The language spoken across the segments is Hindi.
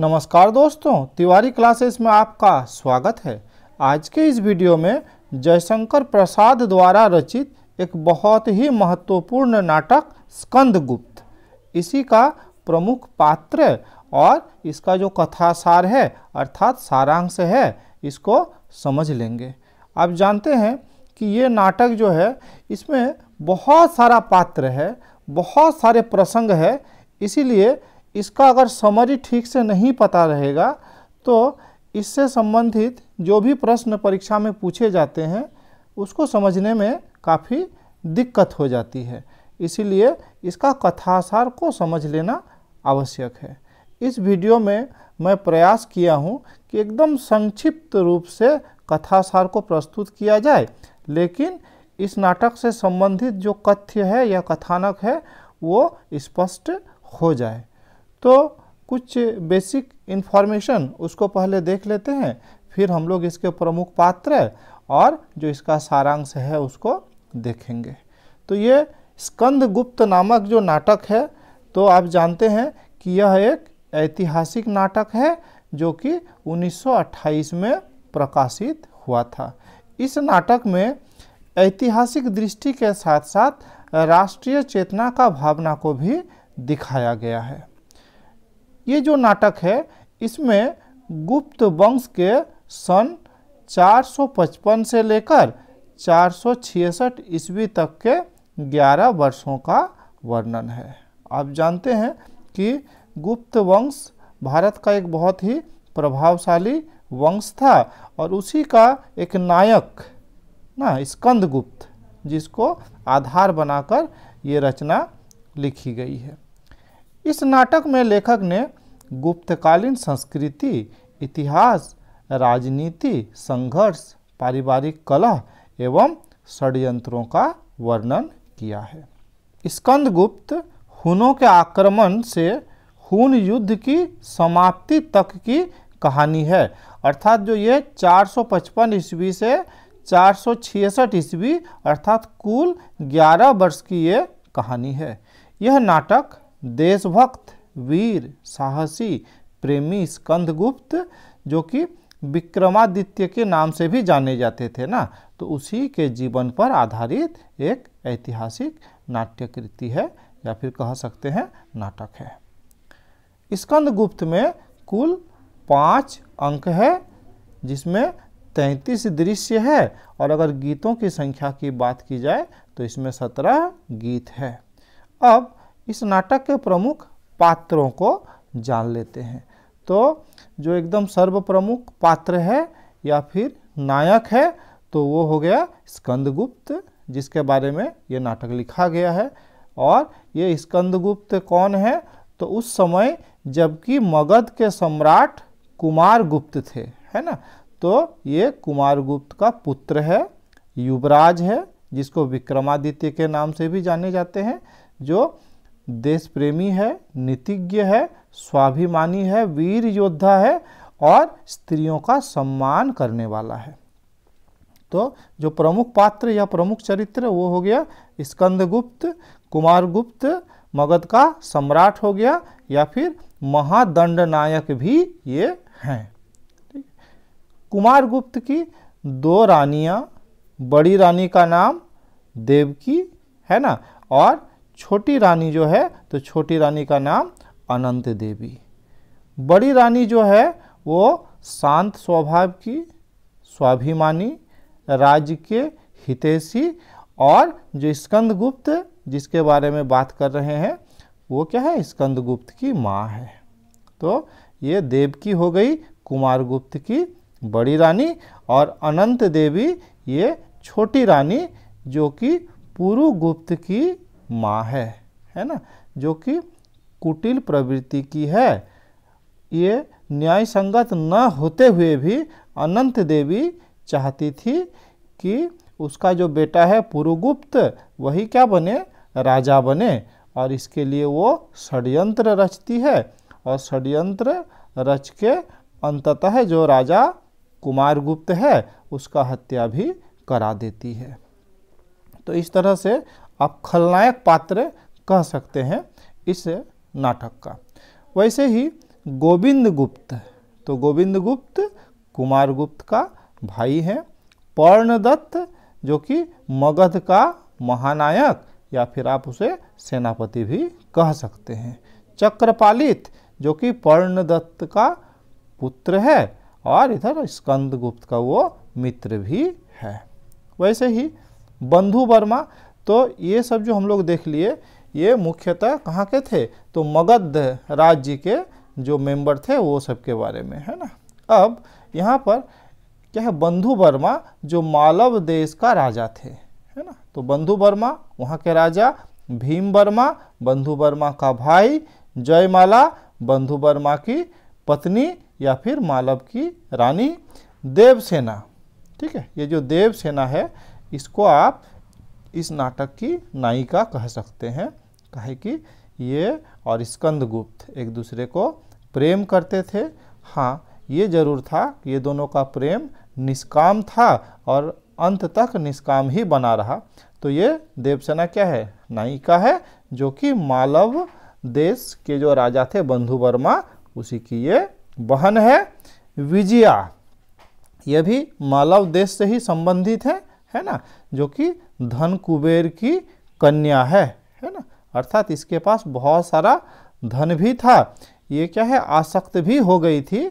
नमस्कार दोस्तों तिवारी क्लासेस में आपका स्वागत है आज के इस वीडियो में जयशंकर प्रसाद द्वारा रचित एक बहुत ही महत्वपूर्ण नाटक स्कंदगुप्त इसी का प्रमुख पात्र और इसका जो कथासार है अर्थात सारांश है इसको समझ लेंगे आप जानते हैं कि ये नाटक जो है इसमें बहुत सारा पात्र है बहुत सारे प्रसंग है इसीलिए इसका अगर समरी ठीक से नहीं पता रहेगा तो इससे संबंधित जो भी प्रश्न परीक्षा में पूछे जाते हैं उसको समझने में काफ़ी दिक्कत हो जाती है इसीलिए इसका कथासार को समझ लेना आवश्यक है इस वीडियो में मैं प्रयास किया हूं कि एकदम संक्षिप्त रूप से कथासार को प्रस्तुत किया जाए लेकिन इस नाटक से संबंधित जो कथ्य है या कथानक है वो स्पष्ट हो जाए तो कुछ बेसिक इन्फॉर्मेशन उसको पहले देख लेते हैं फिर हम लोग इसके प्रमुख पात्र और जो इसका सारांश है उसको देखेंगे तो ये स्कंदगुप्त नामक जो नाटक है तो आप जानते हैं कि यह एक ऐतिहासिक नाटक है जो कि 1928 में प्रकाशित हुआ था इस नाटक में ऐतिहासिक दृष्टि के साथ साथ राष्ट्रीय चेतना का भावना को भी दिखाया गया है ये जो नाटक है इसमें गुप्त वंश के सन 455 से लेकर चार सौ ईस्वी तक के 11 वर्षों का वर्णन है आप जानते हैं कि गुप्त वंश भारत का एक बहुत ही प्रभावशाली वंश था और उसी का एक नायक ना स्कंदगुप्त जिसको आधार बनाकर ये रचना लिखी गई है इस नाटक में लेखक ने गुप्तकालीन संस्कृति इतिहास राजनीति संघर्ष पारिवारिक कला एवं षड्यंत्रों का वर्णन किया है स्कंदगुप्त हुनों के आक्रमण से हुन युद्ध की समाप्ति तक की कहानी है अर्थात जो ये 455 ईस्वी से चार ईस्वी अर्थात कुल 11 वर्ष की ये कहानी है यह नाटक देशभक्त वीर साहसी प्रेमी स्कंदगुप्त जो कि विक्रमादित्य के नाम से भी जाने जाते थे ना तो उसी के जीवन पर आधारित एक ऐतिहासिक नाट्यकृति है या फिर कह सकते हैं नाटक है स्कंदगुप्त में कुल पाँच अंक है जिसमें तैंतीस दृश्य है और अगर गीतों की संख्या की बात की जाए तो इसमें सत्रह गीत है अब इस नाटक के प्रमुख पात्रों को जान लेते हैं तो जो एकदम सर्व प्रमुख पात्र है या फिर नायक है तो वो हो गया स्कंदगुप्त जिसके बारे में ये नाटक लिखा गया है और ये स्कंदगुप्त कौन है तो उस समय जबकि मगध के सम्राट कुमार गुप्त थे है ना तो ये कुमार गुप्त का पुत्र है युवराज है जिसको विक्रमादित्य के नाम से भी जाने जाते हैं जो देश प्रेमी है नीतिज्ञ है स्वाभिमानी है वीर योद्धा है और स्त्रियों का सम्मान करने वाला है तो जो प्रमुख पात्र या प्रमुख चरित्र वो हो गया स्कंदगुप्त कुमारगुप्त मगध का सम्राट हो गया या फिर महादंड नायक भी ये हैं कुमारगुप्त की दो रानियाँ बड़ी रानी का नाम देवकी है ना और छोटी रानी जो है तो छोटी रानी का नाम अनंत देवी बड़ी रानी जो है वो शांत स्वभाव की स्वाभिमानी राज्य के हितेशी और जो स्कंदगुप्त जिसके बारे में बात कर रहे हैं वो क्या है स्कंदगुप्त की माँ है तो ये देवकी हो गई कुमारगुप्त की बड़ी रानी और अनंत देवी ये छोटी रानी जो कि पुरुगुप्त की माँ है है ना जो कि कुटिल प्रवृत्ति की है ये न्याय संगत न होते हुए भी अनंत देवी चाहती थी कि उसका जो बेटा है पुरुगुप्त वही क्या बने राजा बने और इसके लिए वो षड्यंत्र रचती है और षड्यंत्र रच के अंततः जो राजा कुमारगुप्त है उसका हत्या भी करा देती है तो इस तरह से आप खलनायक पात्र कह सकते हैं इस नाटक का वैसे ही गोविंद गुप्त तो गोविंद गुप्त कुमार गुप्त का भाई है पर्णदत्त जो कि मगध का महानायक या फिर आप उसे सेनापति भी कह सकते हैं चक्रपालित जो कि पर्णदत्त का पुत्र है और इधर स्कंद गुप्त का वो मित्र भी है वैसे ही बंधु वर्मा तो ये सब जो हम लोग देख लिए ये मुख्यतः कहाँ के थे तो मगध राज्य के जो मेंबर थे वो सब के बारे में है ना अब यहाँ पर क्या है बंधु वर्मा जो मालव देश का राजा थे है ना तो बंधु वर्मा वहाँ के राजा भीम वर्मा बंधु वर्मा का भाई जयमाला बंधु वर्मा की पत्नी या फिर मालव की रानी देवसेना ठीक है ये जो देवसेना है इसको आप इस नाटक की नायिका कह सकते हैं कहे कि ये और स्कंदगुप्त एक दूसरे को प्रेम करते थे हाँ ये जरूर था कि ये दोनों का प्रेम निष्काम था और अंत तक निष्काम ही बना रहा तो ये देवसेना क्या है नायिका है जो कि मालव देश के जो राजा थे बंधु वर्मा उसी की ये बहन है विजया ये भी मालव देश से ही संबंधित है है ना जो कि धन कुबेर की कन्या है है ना अर्थात इसके पास बहुत सारा धन भी था ये क्या है आसक्त भी हो गई थी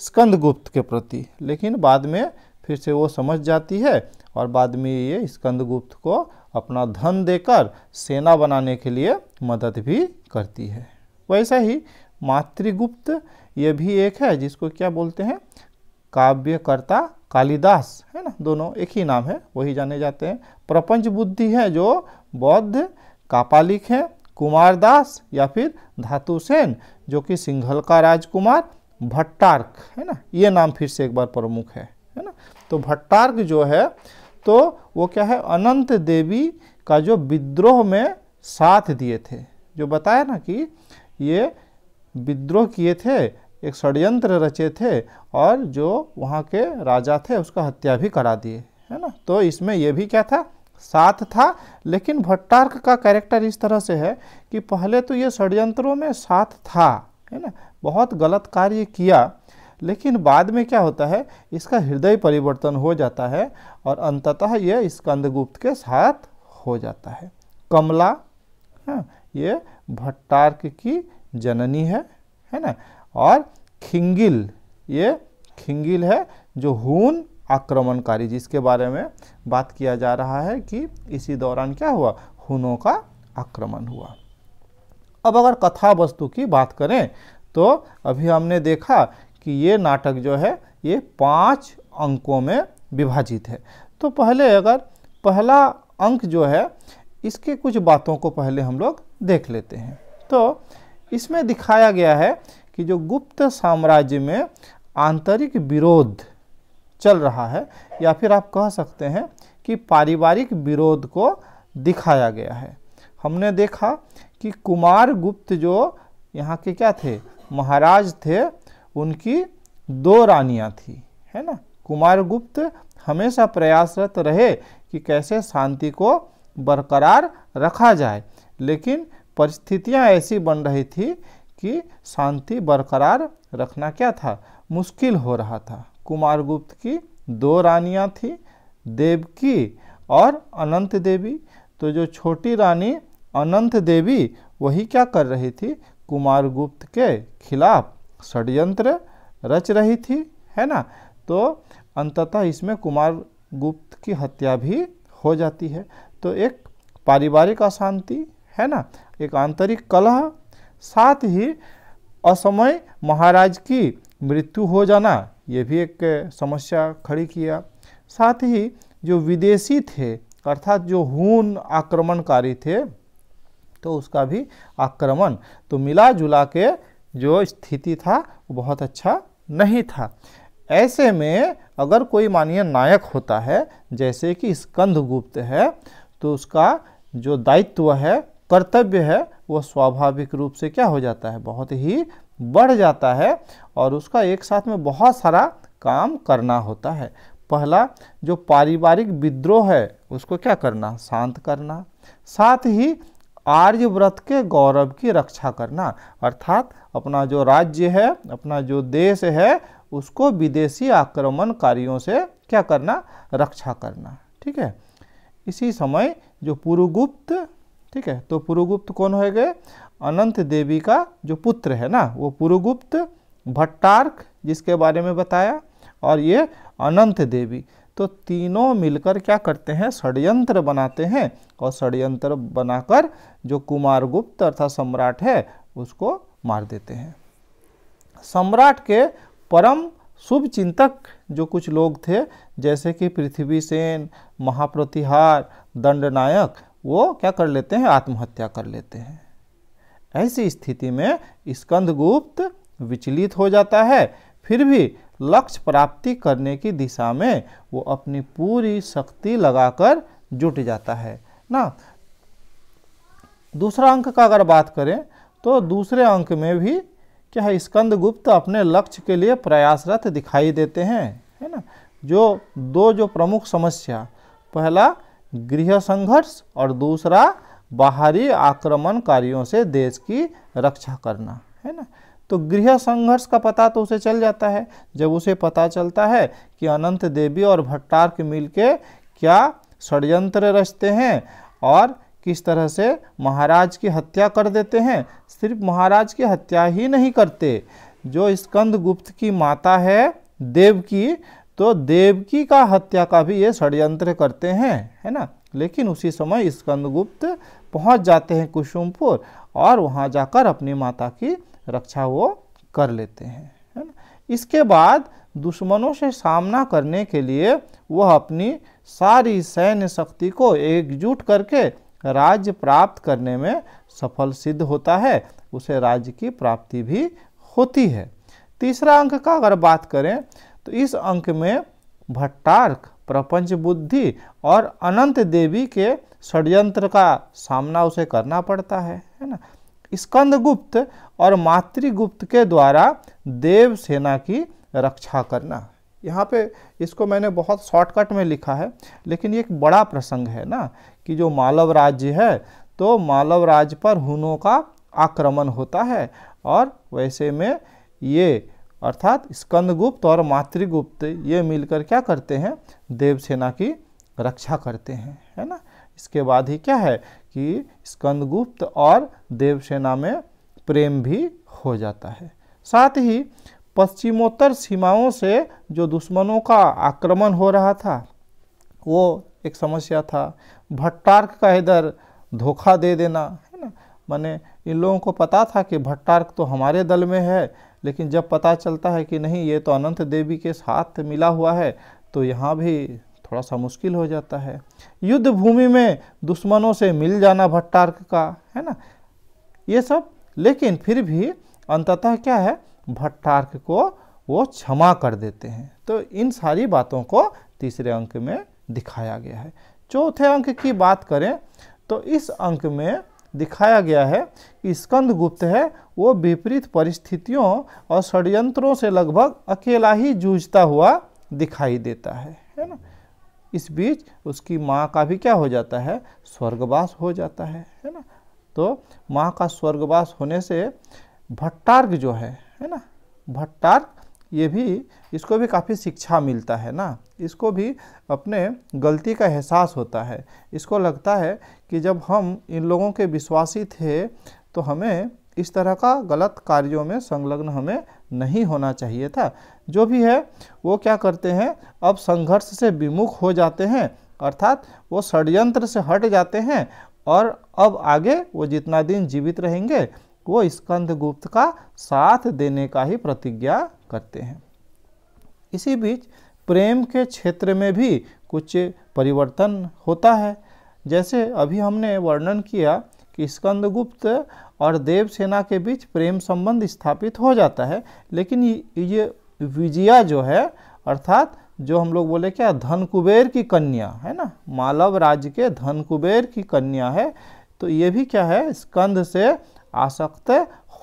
स्कंदगुप्त के प्रति लेकिन बाद में फिर से वो समझ जाती है और बाद में ये स्कंदगुप्त को अपना धन देकर सेना बनाने के लिए मदद भी करती है वैसा ही मातृगुप्त ये भी एक है जिसको क्या बोलते हैं काव्यकर्ता कालिदास है ना दोनों एक ही नाम है वही जाने जाते हैं प्रपंच बुद्धि है जो बौद्ध कापालिक है कुमारदास या फिर धातुसेन जो कि सिंघल का राजकुमार भट्टार्क है ना ये नाम फिर से एक बार प्रमुख है है ना तो भट्टार्क जो है तो वो क्या है अनंत देवी का जो विद्रोह में साथ दिए थे जो बताया ना कि ये विद्रोह किए थे एक षड्यंत्र रचे थे और जो वहाँ के राजा थे उसका हत्या भी करा दिए है ना तो इसमें यह भी क्या था साथ था लेकिन भट्टार्क का कैरेक्टर इस तरह से है कि पहले तो ये षड्यंत्रों में साथ था है ना बहुत गलत कार्य किया लेकिन बाद में क्या होता है इसका हृदय परिवर्तन हो जाता है और अंततः यह स्कंदगुप्त के साथ हो जाता है कमला है हाँ, ये भट्टार्क की जननी है है ना और खिंगिल ये खिंगिल है जो हून आक्रमणकारी जिसके बारे में बात किया जा रहा है कि इसी दौरान क्या हुआ हुनों का आक्रमण हुआ अब अगर कथा वस्तु की बात करें तो अभी हमने देखा कि ये नाटक जो है ये पांच अंकों में विभाजित है तो पहले अगर पहला अंक जो है इसके कुछ बातों को पहले हम लोग देख लेते हैं तो इसमें दिखाया गया है कि जो गुप्त साम्राज्य में आंतरिक विरोध चल रहा है या फिर आप कह सकते हैं कि पारिवारिक विरोध को दिखाया गया है हमने देखा कि कुमार गुप्त जो यहाँ के क्या थे महाराज थे उनकी दो रानियाँ थी है ना कुमार गुप्त हमेशा प्रयासरत रहे कि कैसे शांति को बरकरार रखा जाए लेकिन परिस्थितियाँ ऐसी बन रही थी कि शांति बरकरार रखना क्या था मुश्किल हो रहा था कुमारगुप्त की दो रानियां थी देवकी और अनंत देवी तो जो छोटी रानी अनंत देवी वही क्या कर रही थी कुमारगुप्त के खिलाफ षड्यंत्र रच रही थी है ना तो अंततः इसमें कुमारगुप्त की हत्या भी हो जाती है तो एक पारिवारिक अशांति है ना एक आंतरिक कलह साथ ही असमय महाराज की मृत्यु हो जाना ये भी एक समस्या खड़ी किया साथ ही जो विदेशी थे अर्थात जो हून आक्रमणकारी थे तो उसका भी आक्रमण तो मिला जुला के जो स्थिति था वो बहुत अच्छा नहीं था ऐसे में अगर कोई मानिए नायक होता है जैसे कि स्कंदगुप्त है तो उसका जो दायित्व है कर्तव्य है वह स्वाभाविक रूप से क्या हो जाता है बहुत ही बढ़ जाता है और उसका एक साथ में बहुत सारा काम करना होता है पहला जो पारिवारिक विद्रोह है उसको क्या करना शांत करना साथ ही आर्यव्रत के गौरव की रक्षा करना अर्थात अपना जो राज्य है अपना जो देश है उसको विदेशी आक्रमणकारियों से क्या करना रक्षा करना ठीक है इसी समय जो पुरुगुप्त ठीक है तो पुरुगुप्त कौन हो गए अनंत देवी का जो पुत्र है ना वो पुरुगुप्त भट्टार्क जिसके बारे में बताया और ये अनंत देवी तो तीनों मिलकर क्या करते हैं षड्यंत्र बनाते हैं और षडयंत्र बनाकर जो कुमारगुप्त अर्थात सम्राट है उसको मार देते हैं सम्राट के परम शुभ चिंतक जो कुछ लोग थे जैसे कि पृथ्वी सेन महाप्रतिहार दंडनायक वो क्या कर लेते हैं आत्महत्या कर लेते हैं ऐसी स्थिति में स्कंदगुप्त विचलित हो जाता है फिर भी लक्ष्य प्राप्ति करने की दिशा में वो अपनी पूरी शक्ति लगाकर जुट जाता है ना दूसरा अंक का अगर बात करें तो दूसरे अंक में भी क्या है स्कंदगुप्त अपने लक्ष्य के लिए प्रयासरत दिखाई देते हैं है ना जो दो जो प्रमुख समस्या पहला गृह संघर्ष और दूसरा बाहरी आक्रमणकारियों से देश की रक्षा करना है ना तो गृह संघर्ष का पता तो उसे चल जाता है जब उसे पता चलता है कि अनंत देवी और भट्टार्क मिल के क्या षड्यंत्र रचते हैं और किस तरह से महाराज की हत्या कर देते हैं सिर्फ महाराज की हत्या ही नहीं करते जो स्कंद गुप्त की माता है देव की तो देवकी का हत्या का भी ये षड्यंत्र करते हैं है ना लेकिन उसी समय स्कंदगुप्त पहुंच जाते हैं कुसुमपुर और वहां जाकर अपनी माता की रक्षा वो कर लेते हैं है ना इसके बाद दुश्मनों से सामना करने के लिए वह अपनी सारी सैन्य शक्ति को एकजुट करके राज्य प्राप्त करने में सफल सिद्ध होता है उसे राज्य की प्राप्ति भी होती है तीसरा अंक का अगर बात करें तो इस अंक में भट्टार्क प्रपंच बुद्धि और अनंत देवी के षड्यंत्र का सामना उसे करना पड़ता है है ना स्कंदगुप्त और मातृगुप्त के द्वारा देव सेना की रक्षा करना यहाँ पे इसको मैंने बहुत शॉर्टकट में लिखा है लेकिन ये एक बड़ा प्रसंग है ना कि जो मालव राज्य है तो मालव राज्य पर हुनों का आक्रमण होता है और वैसे में ये अर्थात स्कंदगुप्त और मातृगुप्त ये मिलकर क्या करते हैं देवसेना की रक्षा करते हैं है ना इसके बाद ही क्या है कि स्कंदगुप्त और देवसेना में प्रेम भी हो जाता है साथ ही पश्चिमोत्तर सीमाओं से जो दुश्मनों का आक्रमण हो रहा था वो एक समस्या था भट्टार्क का इधर धोखा दे देना है ना मैंने इन लोगों को पता था कि भट्टार्क तो हमारे दल में है लेकिन जब पता चलता है कि नहीं ये तो अनंत देवी के साथ मिला हुआ है तो यहाँ भी थोड़ा सा मुश्किल हो जाता है युद्ध भूमि में दुश्मनों से मिल जाना भट्टार्क का है ना ये सब लेकिन फिर भी अंततः क्या है भट्टार्क को वो क्षमा कर देते हैं तो इन सारी बातों को तीसरे अंक में दिखाया गया है चौथे अंक की बात करें तो इस अंक में दिखाया गया है कि स्कंद गुप्त है वो विपरीत परिस्थितियों और षड्यंत्रों से लगभग अकेला ही जूझता हुआ दिखाई देता है है ना इस बीच उसकी माँ का भी क्या हो जाता है स्वर्गवास हो जाता है है ना तो माँ का स्वर्गवास होने से भट्टार्क जो है है ना भट्टार्क ये भी इसको भी काफ़ी शिक्षा मिलता है ना इसको भी अपने गलती का एहसास होता है इसको लगता है कि जब हम इन लोगों के विश्वासी थे तो हमें इस तरह का गलत कार्यों में संलग्न हमें नहीं होना चाहिए था जो भी है वो क्या करते हैं अब संघर्ष से विमुख हो जाते हैं अर्थात वो षडयंत्र से हट जाते हैं और अब आगे वो जितना दिन जीवित रहेंगे वो स्कंद गुप्त का साथ देने का ही प्रतिज्ञा करते हैं इसी बीच प्रेम के क्षेत्र में भी कुछ परिवर्तन होता है जैसे अभी हमने वर्णन किया कि स्कंदगुप्त और देवसेना के बीच प्रेम संबंध स्थापित हो जाता है लेकिन ये विजया जो है अर्थात जो हम लोग बोले क्या धन कुबेर की कन्या है ना मालव राज्य के धन कुबेर की कन्या है तो ये भी क्या है स्कंद से आसक्त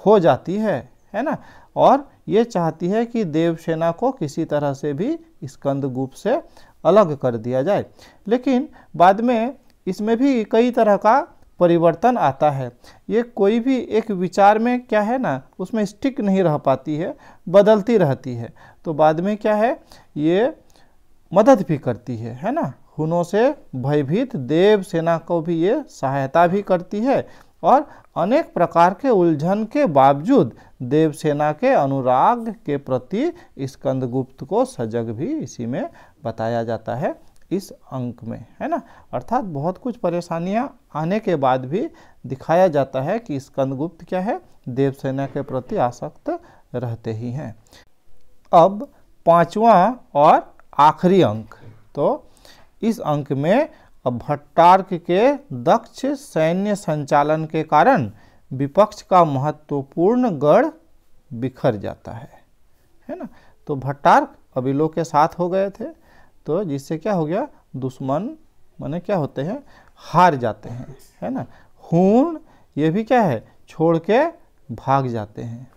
हो जाती है है ना और ये चाहती है कि देवसेना को किसी तरह से भी स्कंद गुप्त से अलग कर दिया जाए लेकिन बाद में इसमें भी कई तरह का परिवर्तन आता है ये कोई भी एक विचार में क्या है ना उसमें स्टिक नहीं रह पाती है बदलती रहती है तो बाद में क्या है ये मदद भी करती है है ना हुनों से भयभीत देव सेना को भी ये सहायता भी करती है और अनेक प्रकार के उलझन के बावजूद देवसेना के अनुराग के प्रति स्कंदगुप्त को सजग भी इसी में बताया जाता है इस अंक में है ना अर्थात बहुत कुछ परेशानियां आने के बाद भी दिखाया जाता है कि स्कंदगुप्त क्या है देवसेना के प्रति आसक्त रहते ही हैं अब पांचवा और आखिरी अंक तो इस अंक में अब भट्टार्क के दक्ष सैन्य संचालन के कारण विपक्ष का महत्वपूर्ण गढ़ बिखर जाता है है ना तो भट्टार्क अबिलो के साथ हो गए थे तो जिससे क्या हो गया दुश्मन माने क्या होते हैं हार जाते हैं है ना हूण ये भी क्या है छोड़ के भाग जाते हैं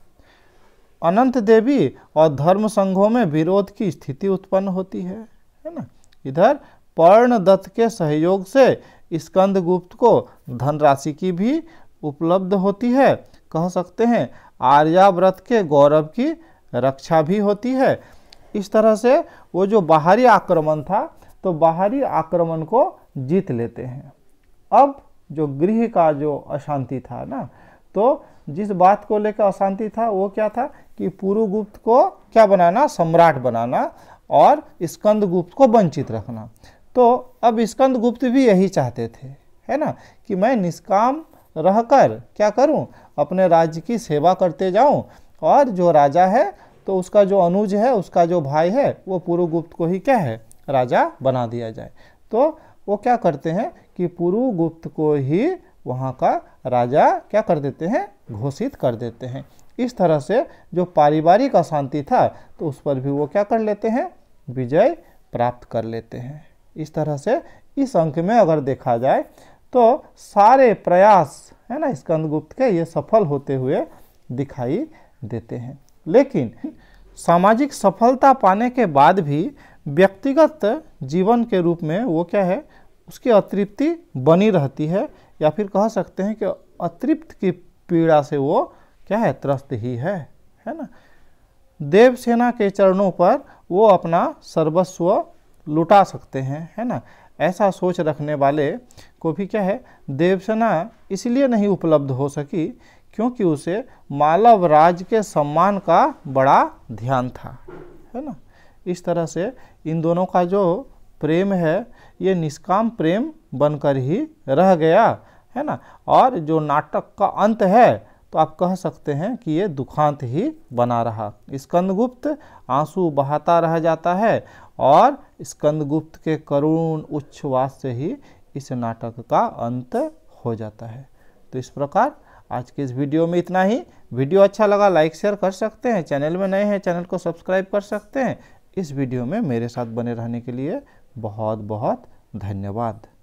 अनंत देवी और धर्म संघों में विरोध की स्थिति उत्पन्न होती है है ना इधर पर्णदत्त के सहयोग से स्कंद गुप्त को धनराशि की भी उपलब्ध होती है कह सकते हैं आर्याव्रत के गौरव की रक्षा भी होती है इस तरह से वो जो बाहरी आक्रमण था तो बाहरी आक्रमण को जीत लेते हैं अब जो गृह का जो अशांति था ना तो जिस बात को लेकर अशांति था वो क्या था कि पुरुगुप्त को क्या बनाना सम्राट बनाना और स्कंदगुप्त को वंचित रखना तो अब स्कंद गुप्त भी यही चाहते थे है ना कि मैं निष्काम रहकर क्या करूं अपने राज्य की सेवा करते जाऊं और जो राजा है तो उसका जो अनुज है उसका जो भाई है वो पुरुगुप्त को ही क्या है राजा बना दिया जाए तो वो क्या करते हैं कि पुरुगुप्त को ही वहाँ का राजा क्या कर देते हैं घोषित कर देते हैं इस तरह से जो पारिवारिक अशांति था तो उस पर भी वो क्या कर लेते हैं विजय प्राप्त कर लेते हैं इस तरह से इस अंक में अगर देखा जाए तो सारे प्रयास है ना स्कंदगुप्त के ये सफल होते हुए दिखाई देते हैं लेकिन सामाजिक सफलता पाने के बाद भी व्यक्तिगत जीवन के रूप में वो क्या है उसकी अतृप्ति बनी रहती है या फिर कह सकते हैं कि अतृप्त की पीड़ा से वो क्या है त्रस्त ही है है ना देवसेना के चरणों पर वो अपना सर्वस्व लुटा सकते हैं है ना ऐसा सोच रखने वाले को भी क्या है देवसेना इसलिए नहीं उपलब्ध हो सकी क्योंकि उसे मालव राज के सम्मान का बड़ा ध्यान था है ना इस तरह से इन दोनों का जो प्रेम है ये निष्काम प्रेम बनकर ही रह गया है ना और जो नाटक का अंत है तो आप कह सकते हैं कि ये दुखांत ही बना रहा स्कंदगुप्त आंसू बहाता रह जाता है और स्कंदगुप्त के करुण उच्छ्वास से ही इस नाटक का अंत हो जाता है तो इस प्रकार आज के इस वीडियो में इतना ही वीडियो अच्छा लगा लाइक शेयर कर सकते हैं चैनल में नए हैं चैनल को सब्सक्राइब कर सकते हैं इस वीडियो में मेरे साथ बने रहने के लिए बहुत बहुत धन्यवाद